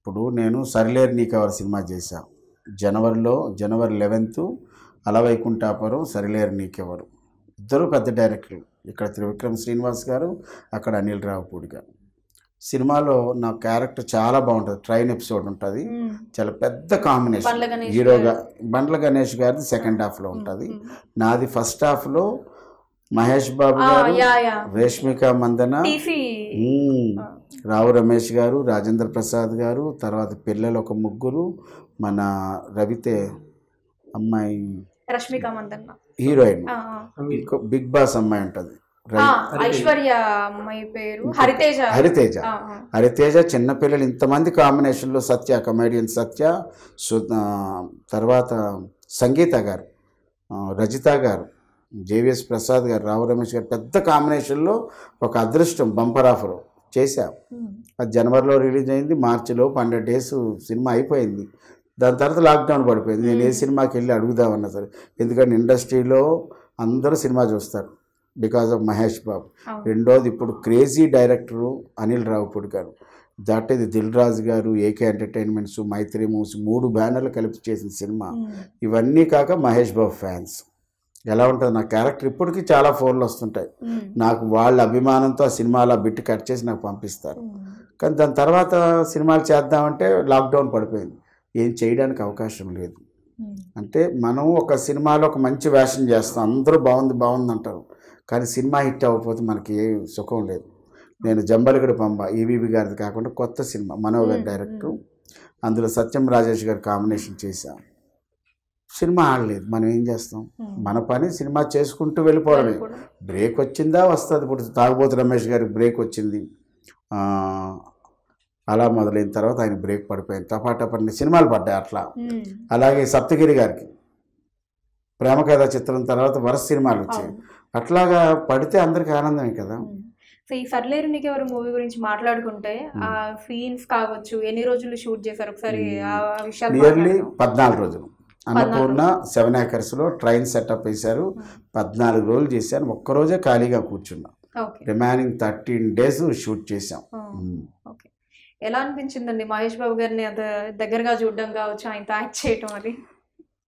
ఇప్పుడు నేను సరిలేరు నీకెవరు సినిమా చేశా జనవరిలో జనవరి లెవెన్త్ అలవైకుంఠాపురం సరిలేరు నీకెవరు ఇద్దరు పెద్ద డైరెక్టర్లు ఇక్కడ త్రివిక్రమ్ శ్రీనివాస్ గారు అక్కడ అనిల్ రావుపూడి గారు సినిమాలో నా క్యారెక్టర్ చాలా బాగుంటుంది ట్రైన్ ఎపిసోడ్ ఉంటుంది చాలా పెద్ద కాంబినేషన్ హీరోగా బండ్ల గణేష్ గారిది సెకండ్ హాఫ్లో ఉంటుంది నాది ఫస్ట్ హాఫ్లో మహేష్ బాబు గారు రేష్మిక మందన రావు రమేష్ గారు రాజేంద్ర ప్రసాద్ గారు తర్వాత పిల్లలు ఒక ముగ్గురు మన రవితే అమ్మాయి హీరోయిన్ బిగ్ బాస్ అమ్మాయి ఉంటుంది హరితేజ హరితేజ చిన్నపిల్లలు ఇంతమంది కాంబినేషన్లో సత్య కమెడియన్ సత్య తర్వాత సంగీత గారు రజిత గారు జేవిఎస్ ప్రసాద్ గారు రావు రమేష్ గారు పెద్ద కాంబినేషన్లో ఒక అదృష్టం బంపర్ ఆఫర్ చేశాం అది జనవరిలో రిలీజ్ అయింది మార్చిలో పన్నెండు డేస్ సినిమా అయిపోయింది దాని తర్వాత లాక్డౌన్ పడిపోయింది నేను ఏ సినిమాకి వెళ్ళి అడుగుదామన్నా సరే ఎందుకంటే ఇండస్ట్రీలో అందరూ సినిమా చూస్తారు బికాస్ ఆఫ్ మహేష్ బాబు రెండోది ఇప్పుడు క్రేజీ డైరెక్టరు అనిల్ రావుపూడి గారు దాట్ ఇది దిల్ రాజు గారు ఏకే ఎంటర్టైన్మెంట్స్ మైత్రి మూవ్స్ మూడు బ్యానర్లు కలిపి చేసిన సినిమా ఇవన్నీ కాక మహేష్ బాబు ఫ్యాన్స్ ఎలా ఉంటుంది నా క్యారెక్టర్ ఇప్పటికీ చాలా ఫోన్లు వస్తుంటాయి నాకు వాళ్ళ అభిమానంతో ఆ సినిమాలో బిట్ కట్ చేసి నాకు పంపిస్తారు కానీ దాని తర్వాత సినిమాలు చేద్దామంటే లాక్డౌన్ పడిపోయింది ఏం చేయడానికి అవకాశం లేదు అంటే మనం ఒక సినిమాలో ఒక మంచి వేషం చేస్తాం అందరూ బాగుంది బాగుంది అంటారు కానీ సినిమా హిట్ అవ్వకపోతే మనకి ఏ సుఖం లేదు నేను జంబలిగడి పంబ ఈవీవి గారిది కాకుండా కొత్త సినిమా మనోగర్ డైరెక్టర్ అందులో సత్యం రాజేష్ గారు కాంబినేషన్ చేశాను సినిమా ఆడలేదు మనం ఏం చేస్తాం మన పని సినిమా చేసుకుంటూ వెళ్ళిపోవడమే బ్రేక్ వచ్చిందా వస్తుంది ఇప్పుడు తాగబోతు రమేష్ గారికి బ్రేక్ వచ్చింది అలా మొదలైన తర్వాత ఆయన బ్రేక్ పడిపోయింది టపాటపడిన సినిమాలు పడ్డాయి అట్లా అలాగే సప్తగిరి గారికి ప్రేమ కథ చిత్రం తర్వాత వరుస సినిమాలు వచ్చాయి అట్లాగా పడితే అందరికీ ఆనందమే కదా సో ఈ సర్లేరు నీకెవరు మూవీ గురించి మాట్లాడుకుంటే ఆ సీన్స్ కావచ్చు ఎన్ని రోజులు షూట్ చేశారు ఒకసారి ఆ నియర్లీ పద్నాలుగు రోజులు అన్నపూర్ణ సెవెన్ ఏకర్స్లో ట్రైన్ సెటప్ వేశారు పద్నాలుగు రోజులు చేశాను ఒక్కరోజే ఖాళీగా కూర్చున్నాం రిమైనింగ్ థర్టీన్ డేస్ షూట్ చేసాం ఎలా అనిపించిందండి మహేష్ బాబు గారిని దగ్గరగా చూడడం కావచ్చు ఆయన యాక్ట్ చేయటం అది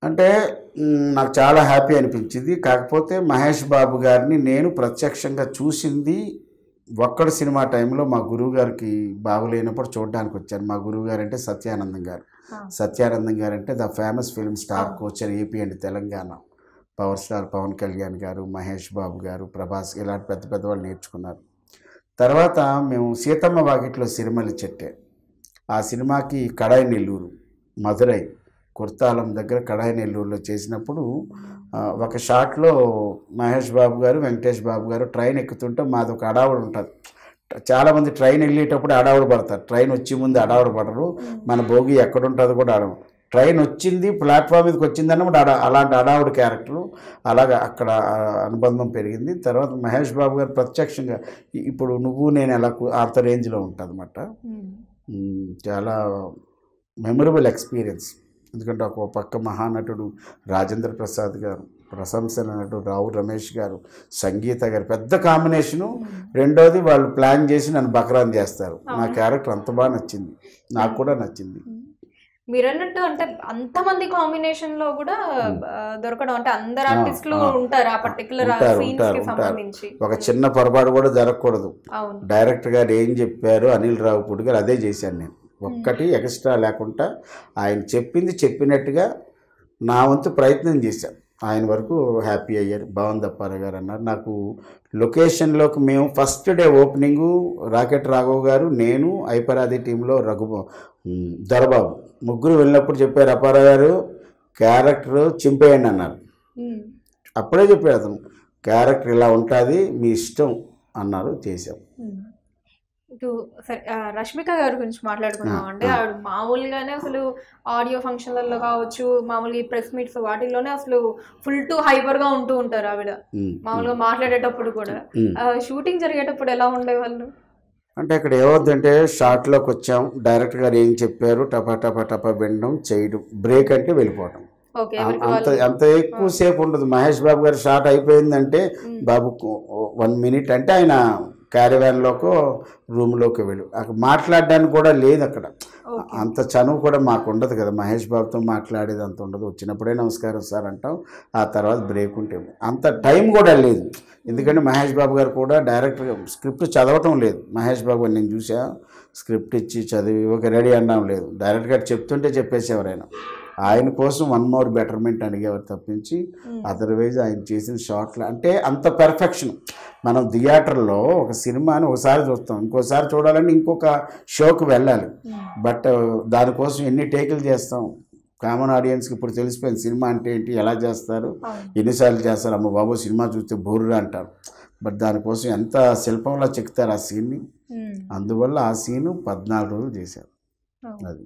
అంటే నాకు చాలా హ్యాపీ అనిపించింది కాకపోతే మహేష్ బాబు గారిని నేను ప్రత్యక్షంగా చూసింది ఒక్కడ సినిమా టైంలో మా గురువు గారికి బాగులేనప్పుడు చూడడానికి వచ్చాను మా గురువు గారు అంటే సత్యానందం గారు సత్యానందం గారు అంటే ద ఫేమస్ ఫిల్మ్ స్టార్ కోచర్ AP and Telangana power star Pawan Kalyan గారు మహేష్ బాబు గారు ప్రభాస్ ఇలాంటి పెద్ద పెద్ద వాళ్ళు నేర్చుకున్నారు తర్వాత మేము సీతమ్మ వాకిట్లో సినిమాలు చెట్టే ఆ సినిమాకి కడాయి నెల్లూరు మధురై కుర్తాలం దగ్గర కడాయి నెల్లూరులో చేసినప్పుడు ఒక షాట్లో మహేష్ బాబు గారు వెంకటేష్ బాబు గారు ట్రైన్ ఎక్కుతుంటే మాది ఒక అడావుడు ఉంటుంది చాలామంది ట్రైన్ వెళ్ళేటప్పుడు అడావుడు పడతారు ట్రైన్ వచ్చే ముందు అడావుడు పడరు మన భోగి ఎక్కడుంటుంది కూడా అడవు ట్రైన్ వచ్చింది ప్లాట్ఫామ్ మీదకి వచ్చింది అన్నమాట అడా అలాంటి అడావుడు క్యారెక్టరు అలాగ అక్కడ అనుబంధం పెరిగింది తర్వాత మహేష్ బాబు గారు ప్రత్యక్షంగా ఇప్పుడు నువ్వు నేను ఎలా ఆర్త రేంజ్లో ఉంటుందన్నమాట చాలా మెమరబుల్ ఎక్స్పీరియన్స్ ఎందుకంటే ఒక పక్క మహానటుడు రాజేంద్ర ప్రసాద్ గారు ప్రశంసలు అన్నట్టు రావు రమేష్ గారు సంగీత గారు పెద్ద కాంబినేషను రెండోది వాళ్ళు ప్లాన్ చేసి నన్ను బక్రాన్ చేస్తారు నా క్యారెక్టర్ అంత బాగా నచ్చింది నాకు కూడా నచ్చింది మీరు అన్నట్టు అంటే అంతమంది కాంబినేషన్ లో కూడా దొరకడం అంటే అందరు ఆర్టిస్టులు ఉంటారు ఆ పర్టికులర్ సంబంధించి ఒక చిన్న పొరపాటు కూడా జరగకూడదు డైరెక్టర్ గారు ఏం చెప్పారు అనిల్ రావుపూడి గారు అదే చేశాను నేను ఒక్కటి ఎక్స్ట్రా లేకుండా ఆయన చెప్పింది చెప్పినట్టుగా నా వంతు ప్రయత్నం చేశాను ఆయన వరకు హ్యాపీ అయ్యారు బాగుంది అప్పారా గారు అన్నారు నాకు లొకేషన్లోకి మేము first day opening rocket Raghav గారు నేను ఐపరాది టీంలో రఘు దొరబాబు ముగ్గురు వెళ్ళినప్పుడు చెప్పారు అప్పారా గారు క్యారెక్టర్ చింపేయండి అన్నారు అప్పుడే చెప్పారు అతను క్యారెక్టర్ ఇలా ఉంటుంది మీ ఇష్టం అన్నారు చేసాం ఇటు సరే రష్మిక గారి గురించి మాట్లాడుకున్నాం అండి ఆవిడ మామూలుగానే అసలు ఆడియో ఫంక్షన్లలో కావచ్చు మామూలుగా ఈ ప్రెస్ మీట్స్ వాటిల్లోనే అసలు ఫుల్ టు హైపర్ గా ఉంటూ ఉంటారు ఆవిడ మామూలుగా మాట్లాడేటప్పుడు కూడా షూటింగ్ జరిగేటప్పుడు ఎలా ఉండేవాళ్ళు అంటే ఇక్కడ ఏమవుతుందంటే షార్ట్లోకి వచ్చాం డైరెక్ట్ గారు ఏం చెప్పారు టపా టపా టపా వినడం చేయడం బ్రేక్ అంటే వెళ్ళిపోవటం అంత అంత ఎక్కువసేపు ఉండదు మహేష్ బాబు గారు షార్ట్ అయిపోయిందంటే బాబుకు వన్ మినిట్ అంటే ఆయన క్యారవాన్లోకో రూమ్లోకి వెళ్ళి అక్కడ మాట్లాడడానికి కూడా లేదు అక్కడ అంత చనువు కూడా మాకు ఉండదు కదా మహేష్ బాబుతో మాట్లాడేది అంత ఉండదు వచ్చినప్పుడే నమస్కారం సార్ అంటాం ఆ తర్వాత బ్రేక్ ఉంటే అంత టైం కూడా లేదు ఎందుకంటే మహేష్ బాబు గారు కూడా డైరెక్ట్ స్క్రిప్ట్ చదవటం లేదు మహేష్ బాబు నేను చూసా స్క్రిప్ట్ ఇచ్చి చదివి ఒక రెడీ అనడం లేదు డైరెక్ట్గా చెప్తుంటే చెప్పేసి ఎవరైనా ఆయన కోసం వన్ మోర్ బెటర్మెంట్ అడిగేవారు తప్పించి అదర్వైజ్ hmm. ఆయన చేసిన షార్ట్లు అంటే అంత పెర్ఫెక్షన్ మనం థియేటర్లో ఒక సినిమాని ఒకసారి చూస్తాం ఇంకోసారి చూడాలంటే ఇంకొక షోకి వెళ్ళాలి hmm. బట్ దానికోసం ఎన్ని టేకులు చేస్తాం కామన్ ఆడియన్స్కి ఇప్పుడు తెలిసిపోయింది సినిమా అంటే ఏంటి ఎలా చేస్తారు ఎన్నిసార్లు చేస్తారు అమ్మ బాబు సినిమా చూస్తే బోర్రు అంటారు బట్ దానికోసం ఎంత శిల్పంలా చెక్కుతారు ఆ సీన్ని hmm. అందువల్ల ఆ సీను పద్నాలుగు రోజులు చేశారు అది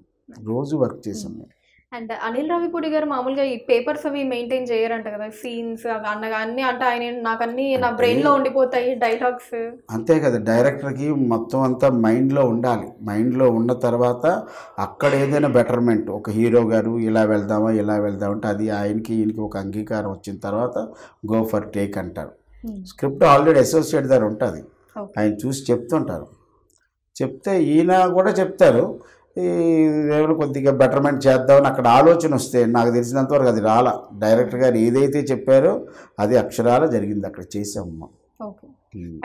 రోజు వర్క్ చేసాం మేము అండ్ అనిల్ రావిపూడి గారు మామూలుగా ఈ పేపర్స్ అవి మెయింటైన్ చేయరంట కదా సీన్స్ అన్నగా అన్ని అంటే ఆయన నాకు అన్ని నా బ్రెయిన్ లో ఉండిపోతాయి డైలాగ్స్ అంతే కదా డైరెక్టర్ కి మొత్తం అంతా మైండ్ లో ఉండాలి మైండ్ లో ఉన్న తర్వాత అక్కడ ఏదైనా బెటర్మెంట్ ఒక హీరో గారు ఇలా వెళ్దామా ఇలా వెళ్దాం అంటే అది ఆయనకి ఈయనకి ఒక అంగీకారం వచ్చిన తర్వాత గో ఫర్ టేక్ అంటారు స్క్రిప్ట్ ఆల్రెడీ అసోసియేట్ దగ్గర ఉంటుంది ఆయన చూసి చెప్తుంటారు చెప్తే ఈయన కూడా చెప్తారు ఏమైనా కొద్దిగా బెటర్మెంట్ చేద్దామని అక్కడ ఆలోచన వస్తే నాకు తెలిసినంతవరకు అది రాలా డైరెక్టర్ గారు ఏదైతే చెప్పారో అది అక్షరాల జరిగింది అక్కడ చేసాము ఓకే hmm.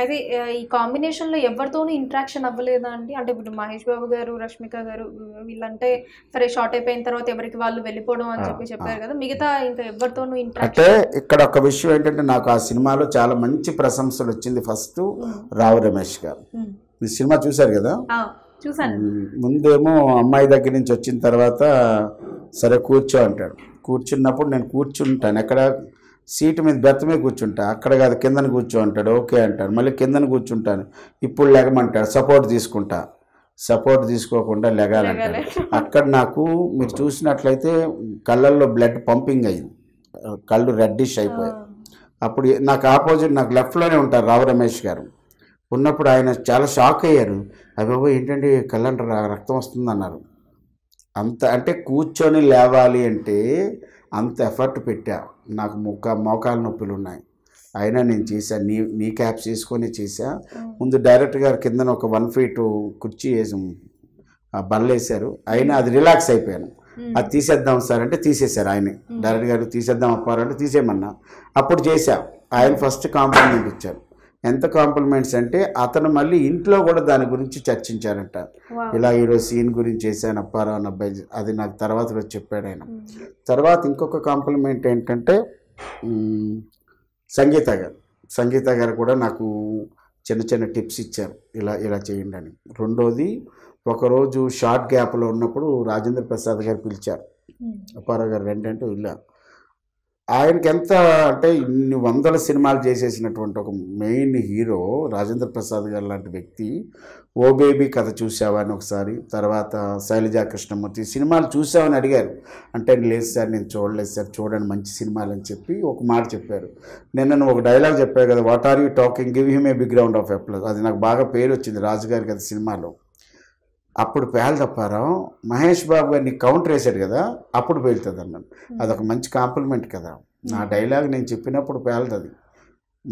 అయితే ఈ కాంబినేషన్ లో ఎవరితోనూ ఇంట్రాక్షన్ అవ్వలేదా అండి అంటే ఇప్పుడు మహేష్ బాబు గారు రష్మిక గారు వీళ్ళంటే సరే షార్ట్ అయిపోయిన తర్వాత ఎవరికి వాళ్ళు వెళ్ళిపోవడం అని చెప్పి చెప్పారు కదా మిగతా ఇంకా ఎవరితోనూ ఇంట్రాక్షన్ అంటే ఇక్కడ ఒక విషయం ఏంటంటే నాకు ఆ సినిమాలో చాలా మంచి ప్రశంసలు వచ్చింది ఫస్ట్ hmm. రావు రమేష్ గారు మీ hmm. సినిమా చూశారు కదా చూసాను ముందేమో అమ్మాయి దగ్గర నుంచి వచ్చిన తర్వాత సరే కూర్చో అంటాడు కూర్చున్నప్పుడు నేను కూర్చుంటాను ఎక్కడ సీటు మీద బెత్త మీద కూర్చుంటా అక్కడ కాదు కిందన కూర్చో అంటాడు ఓకే అంటాడు మళ్ళీ కిందన కూర్చుంటాను ఇప్పుడు లెగమంటాడు సపోర్ట్ తీసుకుంటా సపోర్ట్ తీసుకోకుండా లెగాలంటాడు అక్కడ నాకు మీరు చూసినట్లయితే కళ్ళల్లో బ్లడ్ పంపింగ్ అయింది కళ్ళు రెడ్డిష్ అయిపోయాయి అప్పుడు నాకు ఆపోజిట్ నాకు లెఫ్ట్లోనే ఉంటారు రావు రమేష్ గారు ఉన్నప్పుడు ఆయన చాలా షాక్ అయ్యారు అబ్బాబో ఏంటంటే కళ్ళంట రక్తం వస్తుందన్నారు అంత అంటే కూర్చొని లేవాలి అంటే అంత ఎఫర్ట్ పెట్టా నాకు ముక్క మోకాల నొప్పులు ఉన్నాయి అయినా నేను చేశాను నీ నీ క్యాప్ చేసుకొని చేశా ముందు డైరెక్ట్ గారు కిందన ఒక వన్ ఫీట్ కుర్చీ వేసి బల్లేశారు అయినా అది రిలాక్స్ అయిపోయాను అది తీసేద్దాం సార్ అంటే తీసేశారు ఆయనే డైరెక్ట్ గారు తీసేద్దాం అప్పారంటే తీసేయమన్నా అప్పుడు చేశా ఆయన ఫస్ట్ కాంప్లిమెంట్ ఇచ్చారు ఎంత కాంప్లిమెంట్స్ అంటే అతను మళ్ళీ ఇంట్లో కూడా దాని గురించి చర్చించారంట ఇలా ఈరోజు సీన్ గురించి చేశాను అప్పారా అని అబ్బాయి అది నాకు తర్వాత రోజు చెప్పాడు ఆయన తర్వాత ఇంకొక కాంప్లిమెంట్ ఏంటంటే సంగీత గారు సంగీత గారు కూడా నాకు చిన్న చిన్న టిప్స్ ఇచ్చారు ఇలా ఇలా చేయండి అని రెండోది ఒకరోజు షార్ట్ గ్యాప్లో ఉన్నప్పుడు రాజేంద్ర ప్రసాద్ గారు పిలిచారు అప్పారావు గారు రెండంటే వెళ్ళారు ఆయనకి ఎంత అంటే ఇన్ని వందల సినిమాలు చేసేసినటువంటి ఒక మెయిన్ హీరో రాజేంద్ర ప్రసాద్ గారు లాంటి వ్యక్తి ఓ బేబీ కథ చూసావా అని ఒకసారి తర్వాత శైలజా కృష్ణమూర్తి సినిమాలు చూసావని అడిగారు అంటే లేదు సార్ నేను చూడలేదు సార్ చూడండి మంచి సినిమాలు అని చెప్పి ఒక మాట చెప్పారు నిన్న ఒక డైలాగ్ చెప్పారు కదా what are you talking give him a big round ground of applause అది నాకు బాగా పేరు వచ్చింది రాజుగారి కదా సినిమాలో అప్పుడు పేలదప్పారం మహేష్ బాబు గారిని కౌంటర్ వేశాడు కదా అప్పుడు పేలుతుంది అన్నాడు అదొక మంచి కాంప్లిమెంట్ కదా నా డైలాగ్ నేను చెప్పినప్పుడు పేలుతుంది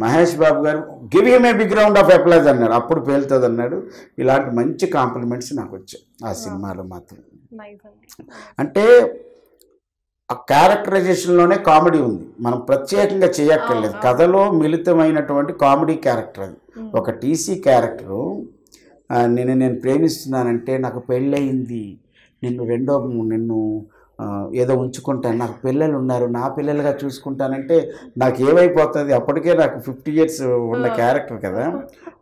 మహేష్ బాబు గారు give him a big round of applause అన్నాడు అప్పుడు పేలుతుంది అన్నాడు ఇలాంటి మంచి కాంప్లిమెంట్స్ నాకు వచ్చాయి ఆ సినిమాలో మాత్రం అంటే ఆ క్యారెక్టరైజేషన్లోనే కామెడీ ఉంది మనం ప్రత్యేకంగా చేయక్కర్లేదు కథలో మిళితమైనటువంటి కామెడీ క్యారెక్టర్ అది ఒక టీసీ క్యారెక్టరు నేను నేను ప్రేమిస్తున్నానంటే నాకు పెళ్ళయింది నిన్ను రెండో నిన్ను ఏదో ఉంచుకుంటాను నాకు పిల్లలు ఉన్నారు నా పిల్లలుగా చూసుకుంటానంటే నాకు ఏమైపోతుంది అప్పటికే నాకు ఫిఫ్టీ ఇయర్స్ ఉన్న క్యారెక్టర్ కదా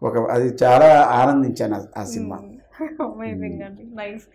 ఒక అది చాలా ఆనందించాను ఆ సినిమా hmm.